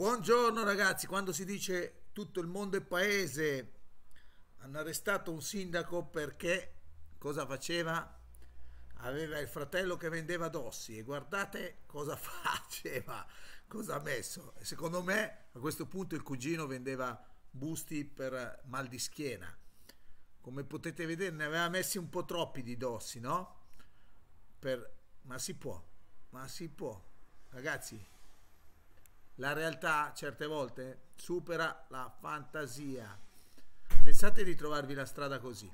Buongiorno ragazzi, quando si dice tutto il mondo e paese hanno arrestato un sindaco perché cosa faceva? Aveva il fratello che vendeva dossi e guardate cosa faceva, cosa ha messo. Secondo me a questo punto il cugino vendeva busti per mal di schiena. Come potete vedere ne aveva messi un po' troppi di dossi, no? Per... Ma si può, ma si può. Ragazzi, la realtà certe volte supera la fantasia. Pensate di trovarvi la strada così.